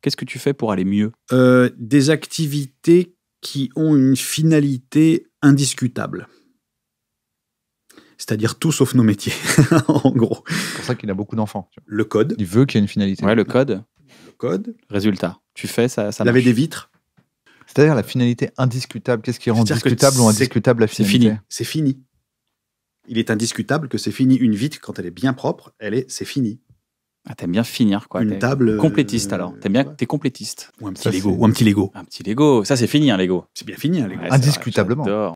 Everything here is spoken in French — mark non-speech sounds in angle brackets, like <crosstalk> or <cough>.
Qu'est-ce que tu fais pour aller mieux euh, Des activités qui ont une finalité indiscutable. C'est-à-dire tout sauf nos métiers, <laughs> en gros. C'est pour ça qu'il a beaucoup d'enfants. Le code. Il veut qu'il y ait une finalité. Ouais, le code. Le code. Résultat. Tu fais, ça, ça avait des vitres. C'est-à-dire la finalité indiscutable. Qu'est-ce qui rend discutable ou indiscutable la finalité C'est fini. C'est fini. Il est indiscutable que c'est fini. Une vitre, quand elle est bien propre, elle est, c'est fini. Ah, t'aimes bien finir, quoi. Une table. Euh, complétiste, alors. T'aimes bien, t'es complétiste. Ou un petit Lego. Ou un petit Lego. Un petit Lego. Ça, c'est fini, un hein, Lego. C'est bien fini, un hein, Lego. indiscutablement Indiscutablement.